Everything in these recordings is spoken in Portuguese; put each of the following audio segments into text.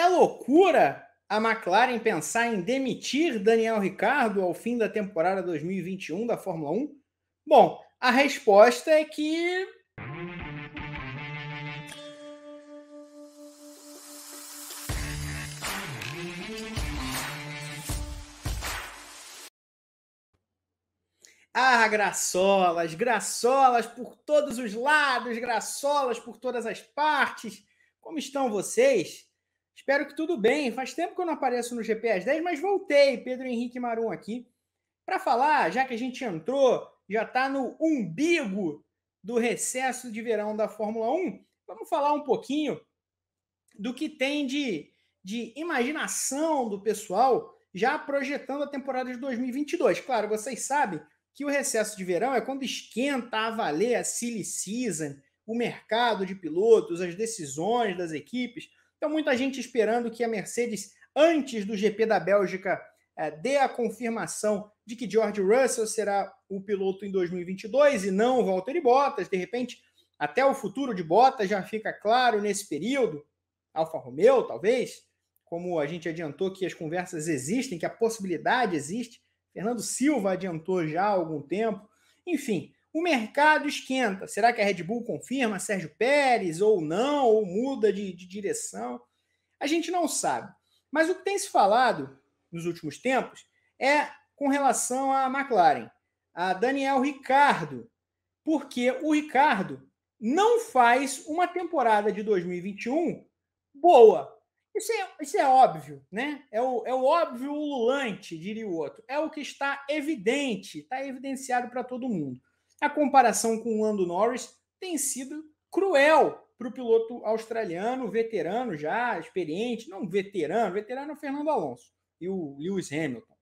É loucura a McLaren pensar em demitir Daniel Ricardo ao fim da temporada 2021 da Fórmula 1? Bom, a resposta é que. Ah, graçolas, graçolas por todos os lados, graçolas por todas as partes. Como estão vocês? Espero que tudo bem. Faz tempo que eu não apareço no GPS 10, mas voltei, Pedro Henrique Marum aqui, para falar, já que a gente entrou, já está no umbigo do recesso de verão da Fórmula 1. Vamos falar um pouquinho do que tem de, de imaginação do pessoal já projetando a temporada de 2022. Claro, vocês sabem que o recesso de verão é quando esquenta a valer a silly season, o mercado de pilotos, as decisões das equipes. Então, muita gente esperando que a Mercedes, antes do GP da Bélgica, eh, dê a confirmação de que George Russell será o piloto em 2022 e não o Valtteri Bottas. De repente, até o futuro de Bottas já fica claro nesse período. Alfa Romeo, talvez, como a gente adiantou que as conversas existem, que a possibilidade existe. Fernando Silva adiantou já há algum tempo. Enfim, o mercado esquenta. Será que a Red Bull confirma Sérgio Pérez ou não, ou muda de, de direção? A gente não sabe. Mas o que tem se falado nos últimos tempos é com relação à McLaren, a Daniel Ricardo, porque o Ricardo não faz uma temporada de 2021 boa. Isso é, isso é óbvio, né? É o, é o óbvio ululante, diria o outro. É o que está evidente, está evidenciado para todo mundo. A comparação com o Lando Norris tem sido cruel para o piloto australiano, veterano já, experiente, não veterano, veterano é o Fernando Alonso e o Lewis Hamilton,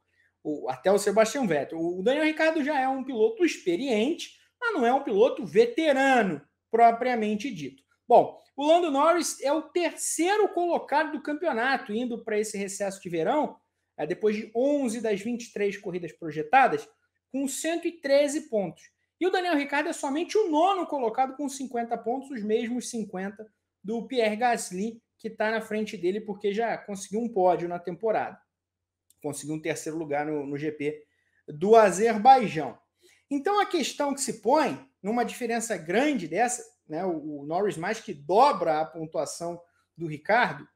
até o Sebastian Vettel. O Daniel Ricardo já é um piloto experiente, mas não é um piloto veterano, propriamente dito. Bom, o Lando Norris é o terceiro colocado do campeonato, indo para esse recesso de verão, é, depois de 11 das 23 corridas projetadas, com 113 pontos. E o Daniel Ricciardo é somente o nono colocado com 50 pontos, os mesmos 50 do Pierre Gasly, que está na frente dele porque já conseguiu um pódio na temporada. Conseguiu um terceiro lugar no, no GP do Azerbaijão. Então a questão que se põe, numa diferença grande dessa, né, o, o Norris mais que dobra a pontuação do Ricardo,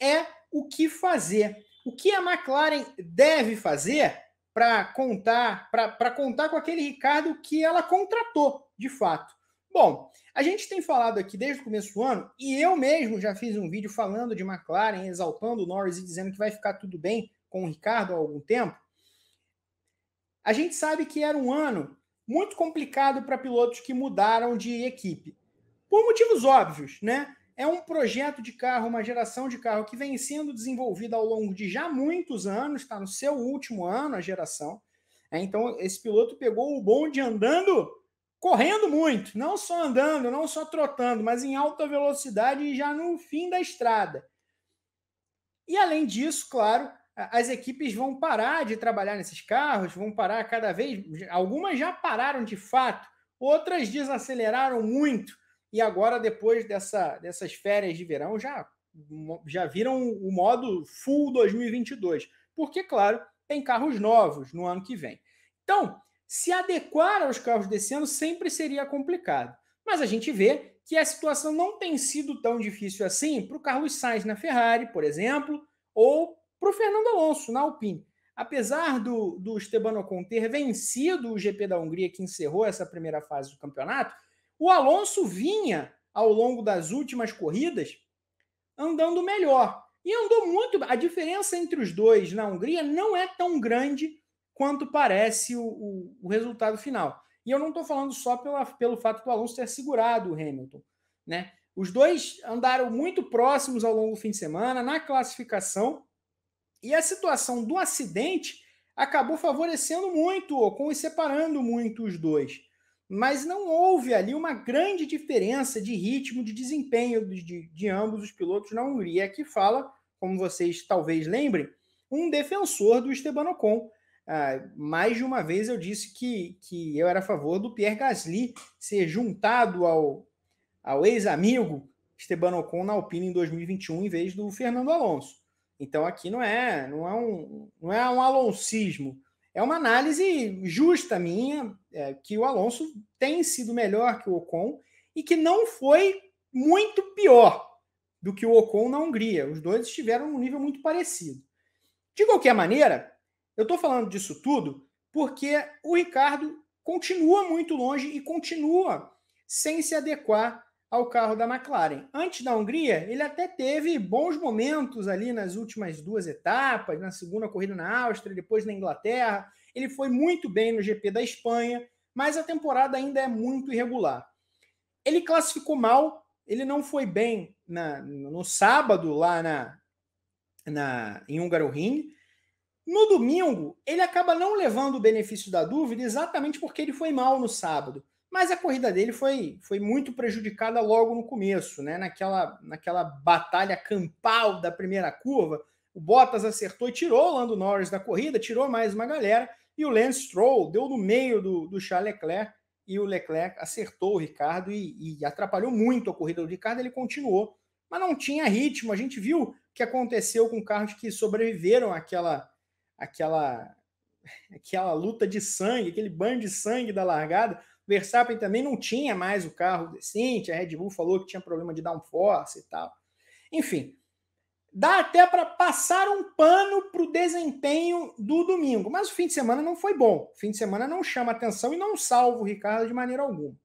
é o que fazer. O que a McLaren deve fazer para contar, para contar com aquele Ricardo que ela contratou, de fato. Bom, a gente tem falado aqui desde o começo do ano, e eu mesmo já fiz um vídeo falando de McLaren, exaltando o Norris e dizendo que vai ficar tudo bem com o Ricardo há algum tempo. A gente sabe que era um ano muito complicado para pilotos que mudaram de equipe. Por motivos óbvios, né? é um projeto de carro, uma geração de carro que vem sendo desenvolvida ao longo de já muitos anos, está no seu último ano a geração. É, então, esse piloto pegou o bonde andando, correndo muito, não só andando, não só trotando, mas em alta velocidade e já no fim da estrada. E além disso, claro, as equipes vão parar de trabalhar nesses carros, vão parar cada vez. Algumas já pararam de fato, outras desaceleraram muito e agora, depois dessa, dessas férias de verão, já, já viram o modo full 2022. Porque, claro, tem carros novos no ano que vem. Então, se adequar aos carros desse ano sempre seria complicado. Mas a gente vê que a situação não tem sido tão difícil assim para o Carlos Sainz na Ferrari, por exemplo, ou para o Fernando Alonso na Alpine. Apesar do, do Esteban Ocon ter vencido o GP da Hungria, que encerrou essa primeira fase do campeonato, o Alonso vinha ao longo das últimas corridas andando melhor. E andou muito. A diferença entre os dois na Hungria não é tão grande quanto parece o, o, o resultado final. E eu não estou falando só pela, pelo fato do Alonso ter segurado o Hamilton. Né? Os dois andaram muito próximos ao longo do fim de semana, na classificação, e a situação do acidente acabou favorecendo muito, ou separando muito os dois mas não houve ali uma grande diferença de ritmo, de desempenho de, de ambos os pilotos na Hungria, que fala, como vocês talvez lembrem, um defensor do Esteban Ocon. Ah, mais de uma vez eu disse que, que eu era a favor do Pierre Gasly ser juntado ao, ao ex-amigo Esteban Ocon na Alpine em 2021 em vez do Fernando Alonso. Então aqui não é não é um, não é um aloncismo, é uma análise justa minha, é, que o Alonso tem sido melhor que o Ocon e que não foi muito pior do que o Ocon na Hungria. Os dois estiveram num nível muito parecido. De qualquer maneira, eu estou falando disso tudo porque o Ricardo continua muito longe e continua sem se adequar ao carro da McLaren. Antes da Hungria, ele até teve bons momentos ali nas últimas duas etapas, na segunda corrida na Áustria, depois na Inglaterra. Ele foi muito bem no GP da Espanha, mas a temporada ainda é muito irregular. Ele classificou mal, ele não foi bem na, no sábado lá na, na em Hungaroring. No domingo, ele acaba não levando o benefício da dúvida exatamente porque ele foi mal no sábado. Mas a corrida dele foi, foi muito prejudicada logo no começo, né? Naquela, naquela batalha campal da primeira curva, o Bottas acertou e tirou o Lando Norris da corrida, tirou mais uma galera, e o Lance Stroll deu no meio do, do Charles Leclerc, e o Leclerc acertou o Ricardo e, e atrapalhou muito a corrida do Ricardo, ele continuou, mas não tinha ritmo. A gente viu o que aconteceu com carros que sobreviveram àquela, àquela, aquela luta de sangue, aquele banho de sangue da largada. Verstappen também não tinha mais o carro decente, a Red Bull falou que tinha problema de downforce e tal. Enfim, dá até para passar um pano para o desempenho do domingo, mas o fim de semana não foi bom. O fim de semana não chama atenção e não salva o Ricardo de maneira alguma.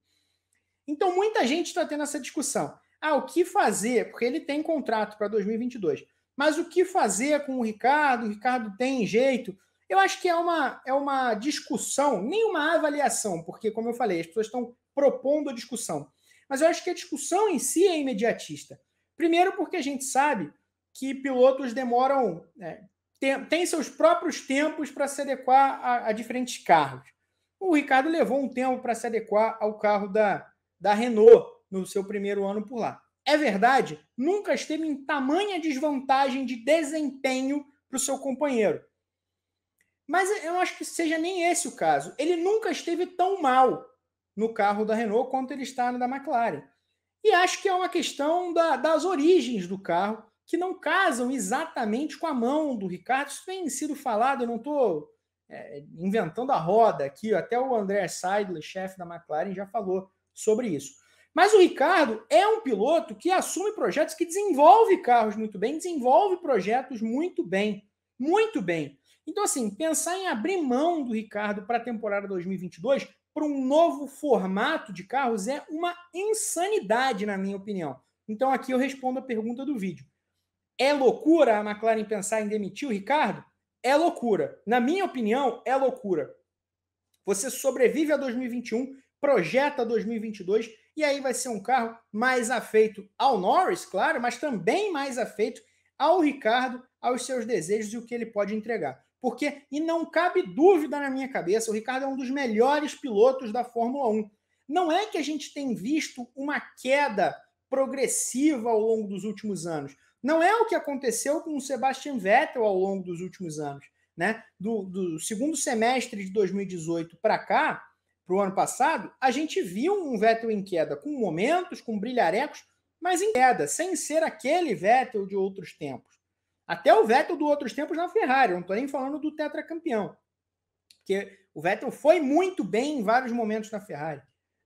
Então, muita gente está tendo essa discussão. Ah, o que fazer? Porque ele tem contrato para 2022. Mas o que fazer com o Ricardo? O Ricardo tem jeito. Eu acho que é uma, é uma discussão, nem uma avaliação, porque, como eu falei, as pessoas estão propondo a discussão. Mas eu acho que a discussão em si é imediatista. Primeiro, porque a gente sabe que pilotos demoram, é, tem, tem, seus próprios tempos para se adequar a, a, diferentes carros. O Ricardo levou um tempo para se adequar ao carro da, da Renault no seu primeiro ano por lá. É verdade, nunca esteve em tamanha desvantagem de desempenho para o seu companheiro. Mas eu acho que seja nem esse o caso. Ele nunca esteve tão mal no carro da Renault quanto ele está no da McLaren. E acho que é uma questão da, das origens do carro, que não casam exatamente com a mão do Ricardo. Isso tem sido falado, eu não estou é, inventando a roda aqui, até o André Seidler, chefe da McLaren, já falou sobre isso. Mas o Ricardo é um piloto que assume projetos, que desenvolve carros muito bem, desenvolve projetos muito bem, muito bem. Então, assim, pensar em abrir mão do Ricardo para a temporada 2022 para um novo formato de carros é uma insanidade, na minha opinião. Então, aqui eu respondo a pergunta do vídeo. É loucura a McLaren pensar em demitir o Ricardo? É loucura. Na minha opinião, é loucura. Você sobrevive a 2021, projeta 2022 e aí vai ser um carro mais afeito ao Norris, claro, mas também mais afeito ao Ricardo, aos seus desejos e o que ele pode entregar porque, e não cabe dúvida na minha cabeça, o Ricardo é um dos melhores pilotos da Fórmula 1. Não é que a gente tem visto uma queda progressiva ao longo dos últimos anos. Não é o que aconteceu com o Sebastian Vettel ao longo dos últimos anos. Né? Do, do segundo semestre de 2018 para cá, para o ano passado, a gente viu um Vettel em queda, com momentos, com brilharecos, mas em queda, sem ser aquele Vettel de outros tempos. Até o Vettel do outros tempos na Ferrari, não estou nem falando do tetracampeão. Porque o Vettel foi muito bem em vários momentos na Ferrari,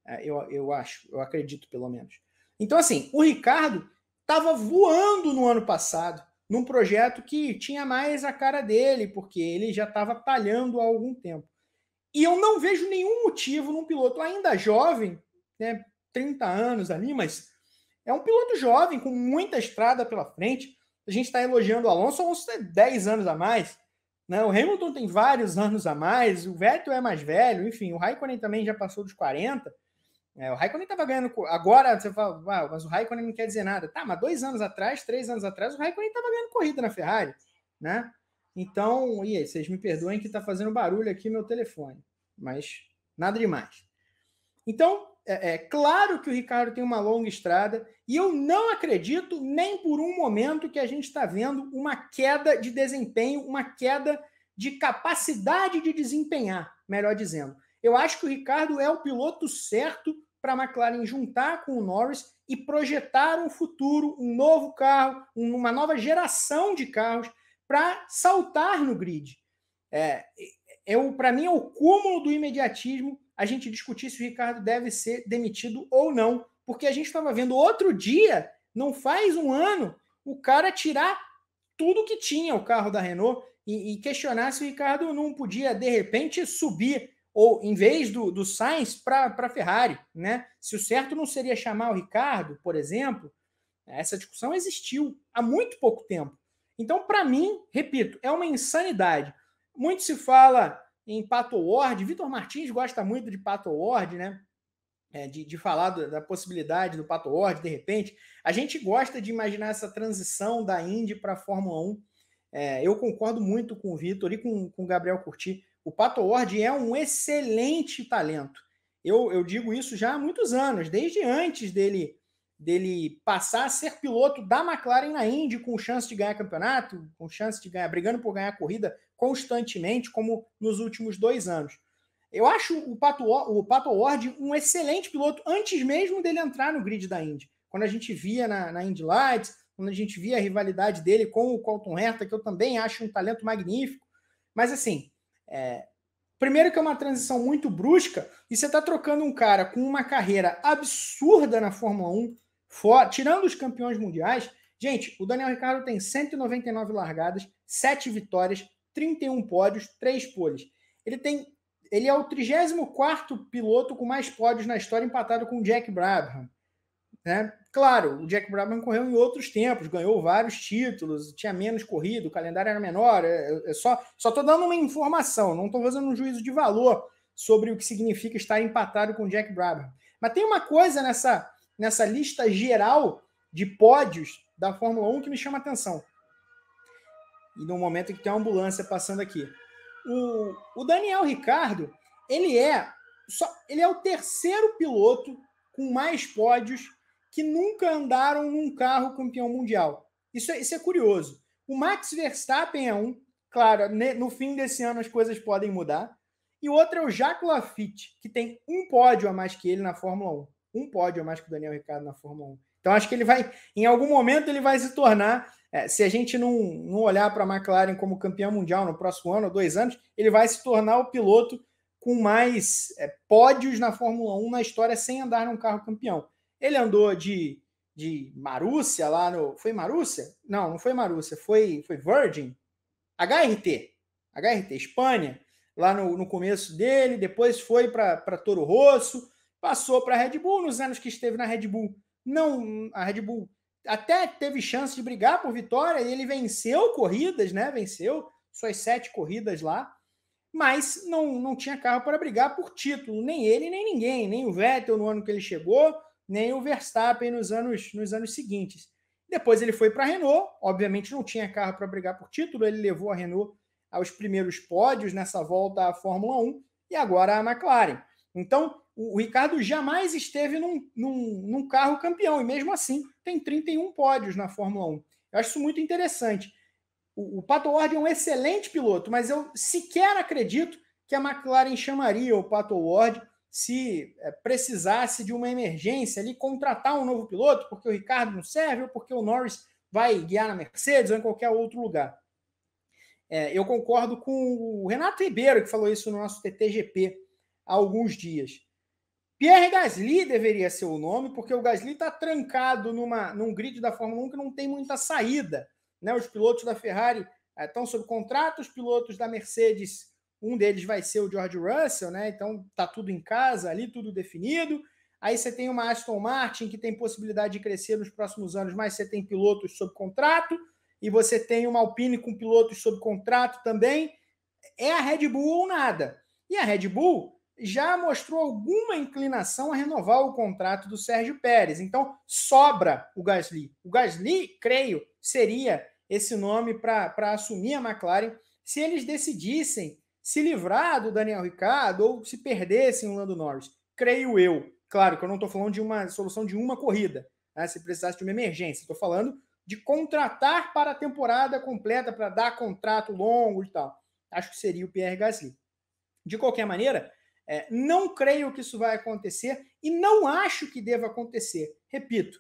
é, eu, eu acho, eu acredito pelo menos. Então, assim, o Ricardo estava voando no ano passado, num projeto que tinha mais a cara dele, porque ele já estava talhando há algum tempo. E eu não vejo nenhum motivo num piloto ainda jovem, né, 30 anos ali, mas é um piloto jovem, com muita estrada pela frente, a gente está elogiando o Alonso, o Alonso tem é 10 anos a mais, né? O Hamilton tem vários anos a mais, o Vettel é mais velho, enfim, o Raikkonen também já passou dos 40. É, o Raikkonen estava ganhando. Agora você fala, ah, mas o Raikkonen não quer dizer nada. Tá, mas dois anos atrás, três anos atrás, o Raikkonen estava ganhando corrida na Ferrari, né? Então, e aí, vocês me perdoem que está fazendo barulho aqui meu telefone, mas nada demais. Então, é, é, claro que o Ricardo tem uma longa estrada e eu não acredito nem por um momento que a gente está vendo uma queda de desempenho, uma queda de capacidade de desempenhar, melhor dizendo. Eu acho que o Ricardo é o piloto certo para a McLaren juntar com o Norris e projetar um futuro, um novo carro, uma nova geração de carros para saltar no grid. É, é para mim é o cúmulo do imediatismo a gente discutir se o Ricardo deve ser demitido ou não. Porque a gente estava vendo outro dia, não faz um ano, o cara tirar tudo que tinha o carro da Renault e, e questionar se o Ricardo não podia, de repente, subir ou em vez do, do Sainz para a Ferrari, né? Se o certo não seria chamar o Ricardo, por exemplo, essa discussão existiu há muito pouco tempo. Então, para mim, repito, é uma insanidade. Muito se fala em Pato Ward. Vitor Martins gosta muito de Pato Ward, né? É, de, de, falar do, da possibilidade do Pato Ward, de repente. A gente gosta de imaginar essa transição da Indy para a Fórmula 1. É, eu concordo muito com o Vitor e com, com o Gabriel Curti. O Pato Ward é um excelente talento. Eu, eu digo isso já há muitos anos, desde antes dele dele passar a ser piloto da McLaren na Indy, com chance de ganhar campeonato, com chance de ganhar, brigando por ganhar corrida constantemente, como nos últimos dois anos. Eu acho o Pato, o Pato Ward um excelente piloto antes mesmo dele entrar no grid da Indy. Quando a gente via na, na Indy Lights, quando a gente via a rivalidade dele com o Colton Herta, que eu também acho um talento magnífico. Mas assim, é... primeiro que é uma transição muito brusca, e você está trocando um cara com uma carreira absurda na Fórmula 1, For, tirando os campeões mundiais, gente, o Daniel Ricardo tem 199 largadas, 7 vitórias, 31 pódios, 3 poles. Ele tem ele é o 34 piloto com mais pódios na história, empatado com o Jack Brabham. Né? Claro, o Jack Brabham correu em outros tempos, ganhou vários títulos, tinha menos corrido, o calendário era menor. É, é, é só estou dando uma informação, não estou fazendo um juízo de valor sobre o que significa estar empatado com o Jack Brabham. Mas tem uma coisa nessa nessa lista geral de pódios da Fórmula 1 que me chama a atenção. E no momento que tem uma ambulância passando aqui. O, o Daniel Ricardo, ele é só, ele é o terceiro piloto com mais pódios que nunca andaram num carro campeão mundial. Isso, é, isso é curioso. O Max Verstappen é um, claro, no fim desse ano as coisas podem mudar. E o outro é o Jacques Lafitte, que tem um pódio a mais que ele na Fórmula 1 um pódio a mais que o Daniel Ricardo na Fórmula 1. Então acho que ele vai, em algum momento, ele vai se tornar. É, se a gente não, não olhar para a McLaren como campeão mundial no próximo ano ou dois anos, ele vai se tornar o piloto com mais é, pódios na Fórmula 1 na história sem andar num carro campeão. Ele andou de, de Marúcia lá no. Foi Marúcia? Não, não foi Marúcia, foi, foi Virgin. HRT. HRT, Espanha, lá no, no começo dele, depois foi para Toro Rosso, Passou para a Red Bull nos anos que esteve na Red Bull. Não, a Red Bull até teve chance de brigar por vitória e ele venceu corridas, né? Venceu suas sete corridas lá, mas não, não tinha carro para brigar por título, nem ele, nem ninguém, nem o Vettel no ano que ele chegou, nem o Verstappen nos anos, nos anos seguintes. Depois ele foi para a Renault, obviamente não tinha carro para brigar por título, ele levou a Renault aos primeiros pódios nessa volta à Fórmula 1 e agora a McLaren. Então, o, Ricardo jamais esteve num, num, num, carro campeão, e mesmo assim tem 31 pódios na Fórmula 1. Eu acho isso muito interessante. O, o Pato Ward é um excelente piloto, mas eu sequer acredito que a McLaren chamaria o Pato Ward se é, precisasse de uma emergência ali, contratar um novo piloto, porque o Ricardo não serve, ou porque o Norris vai guiar na Mercedes ou em qualquer outro lugar. É, eu concordo com o Renato Ribeiro, que falou isso no nosso TTGP há alguns dias. Pierre Gasly deveria ser o nome, porque o Gasly está trancado numa, num grid da Fórmula 1 que não tem muita saída. Né? Os pilotos da Ferrari estão eh, sob contrato, os pilotos da Mercedes, um deles vai ser o George Russell, né? então está tudo em casa ali, tudo definido. Aí você tem uma Aston Martin que tem possibilidade de crescer nos próximos anos, mas você tem pilotos sob contrato, e você tem uma Alpine com pilotos sob contrato também. É a Red Bull ou nada. E a Red Bull já mostrou alguma inclinação a renovar o contrato do Sérgio Pérez. Então, sobra o Gasly. O Gasly, creio, seria esse nome para assumir a McLaren se eles decidissem se livrar do Daniel Ricciardo ou se perdessem o Lando Norris. Creio eu. Claro que eu não estou falando de uma solução de uma corrida, né? se precisasse de uma emergência. Estou falando de contratar para a temporada completa, para dar contrato longo e tal. Acho que seria o Pierre Gasly. De qualquer maneira, é, não creio que isso vai acontecer e não acho que deva acontecer. Repito,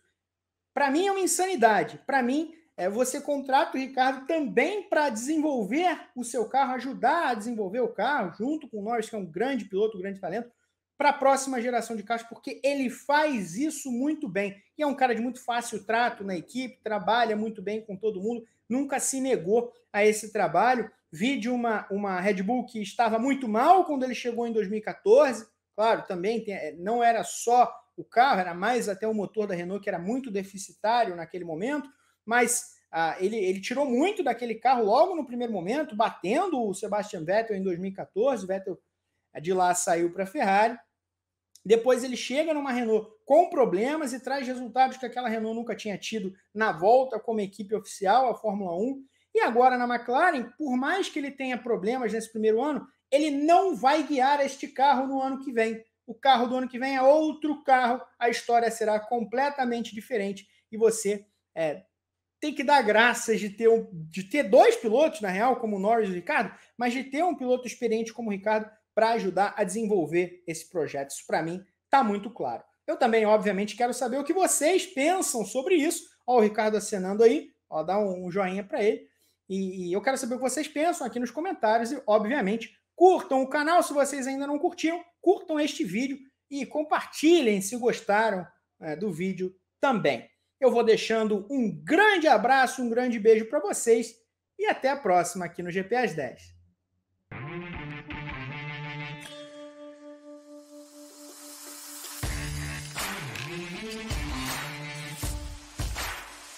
para mim é uma insanidade. Para mim, é, você contrata o Ricardo também para desenvolver o seu carro, ajudar a desenvolver o carro, junto com o Norris, que é um grande piloto, um grande talento, para a próxima geração de carros, porque ele faz isso muito bem. E é um cara de muito fácil trato na equipe, trabalha muito bem com todo mundo, nunca se negou a esse trabalho de uma, uma Red Bull que estava muito mal quando ele chegou em 2014. Claro, também tem, é, não era só o carro, era mais até o motor da Renault, que era muito deficitário naquele momento, mas ah, ele, ele, tirou muito daquele carro logo no primeiro momento, batendo o Sebastian Vettel em 2014. O Vettel é, de lá saiu para a Ferrari. Depois ele chega numa Renault com problemas e traz resultados que aquela Renault nunca tinha tido na volta como equipe oficial à Fórmula 1. E agora na McLaren, por mais que ele tenha problemas nesse primeiro ano, ele não vai guiar este carro no ano que vem. O carro do ano que vem é outro carro, a história será completamente diferente e você é, tem que dar graças de ter, um, de ter dois pilotos, na real, como o Norris e o Ricardo, mas de ter um piloto experiente como o Ricardo para ajudar a desenvolver esse projeto. Isso, para mim, está muito claro. Eu também, obviamente, quero saber o que vocês pensam sobre isso. Ó, o Ricardo acenando aí, ó, dá um joinha para ele. E, e eu quero saber o que vocês pensam aqui nos comentários e, obviamente, curtam o canal se vocês ainda não curtiram, curtam este vídeo e compartilhem se gostaram é, do vídeo também. Eu vou deixando um grande abraço, um grande beijo para vocês e até a próxima aqui no GPS 10.